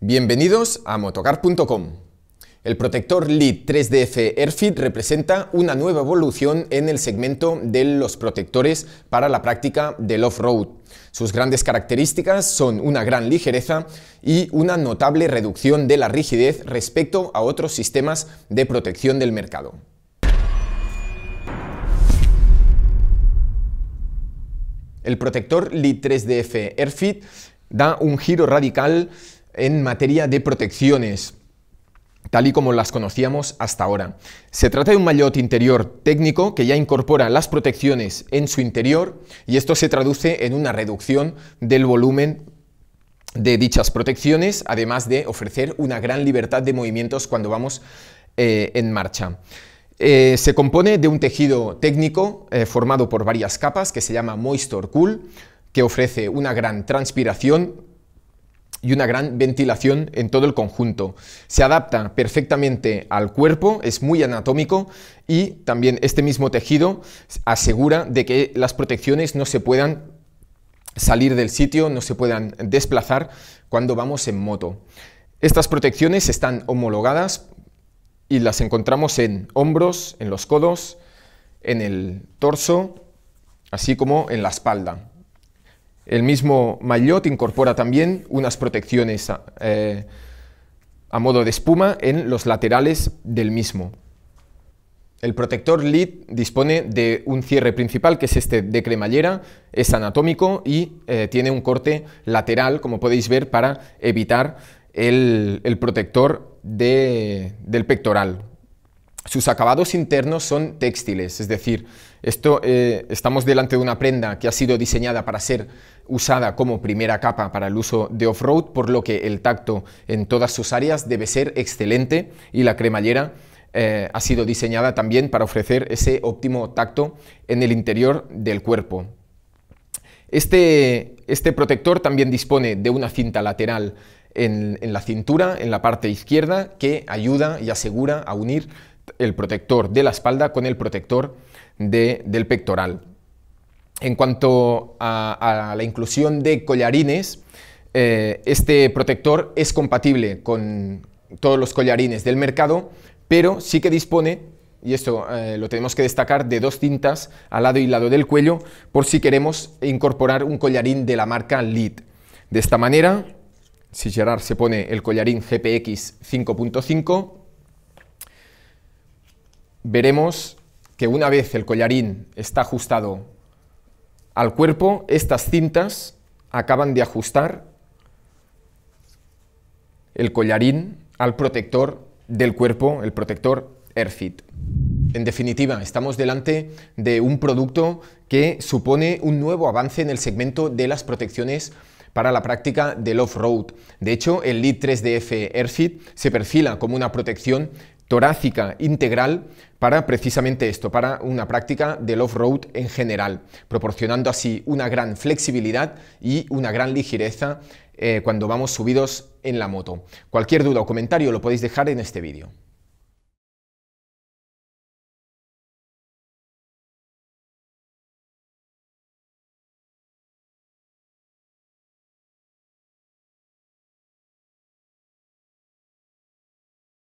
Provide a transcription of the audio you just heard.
Bienvenidos a motocar.com. El protector LEED 3DF Airfit representa una nueva evolución en el segmento de los protectores para la práctica del off-road. Sus grandes características son una gran ligereza y una notable reducción de la rigidez respecto a otros sistemas de protección del mercado. El protector LEED 3DF Airfit da un giro radical en materia de protecciones tal y como las conocíamos hasta ahora. Se trata de un maillot interior técnico que ya incorpora las protecciones en su interior y esto se traduce en una reducción del volumen de dichas protecciones, además de ofrecer una gran libertad de movimientos cuando vamos eh, en marcha. Eh, se compone de un tejido técnico eh, formado por varias capas que se llama Moisture Cool, que ofrece una gran transpiración y una gran ventilación en todo el conjunto. Se adapta perfectamente al cuerpo, es muy anatómico y también este mismo tejido asegura de que las protecciones no se puedan salir del sitio, no se puedan desplazar cuando vamos en moto. Estas protecciones están homologadas y las encontramos en hombros, en los codos, en el torso, así como en la espalda. El mismo maillot incorpora también unas protecciones eh, a, modo de espuma en los laterales del mismo. El protector lid dispone de un cierre principal, que es este de cremallera, es anatómico y eh, tiene un corte lateral, como podéis ver, para evitar el, protector del pectoral. Sus acabados internos son textiles, es decir, esto, eh, estamos delante de una prenda que ha sido diseñada para ser usada como primera capa para el uso de off-road, por lo que el tacto en todas sus áreas debe ser excelente y la cremallera eh, ha sido diseñada también para ofrecer ese óptimo tacto en el interior del cuerpo. Este, este protector también dispone de una cinta lateral en, la cintura, en la parte izquierda, que ayuda y asegura a unir el protector de la espalda con el protector del pectoral. En cuanto a, la inclusión de collarines, eh, este protector es compatible con todos los collarines del mercado, pero sí que dispone, y esto eh, lo tenemos que destacar, de dos cintas al lado y lado del cuello por si queremos incorporar un collarín de la marca Lead. De esta manera, si Gerard se pone el collarín GPX 5.5, veremos que una vez el collarín está ajustado al cuerpo, estas cintas acaban de ajustar el collarín al protector del cuerpo, el protector AirFit. En definitiva, estamos delante de un producto que supone un nuevo avance en el segmento de las protecciones para la práctica del off-road. De hecho, el Lead 3DF AirFit se perfila como una protección torácica integral para precisamente esto, para una práctica del off-road en general, proporcionando así una gran flexibilidad y una gran ligereza eh, cuando vamos subidos en la moto. Cualquier duda o comentario lo podéis dejar en este vídeo.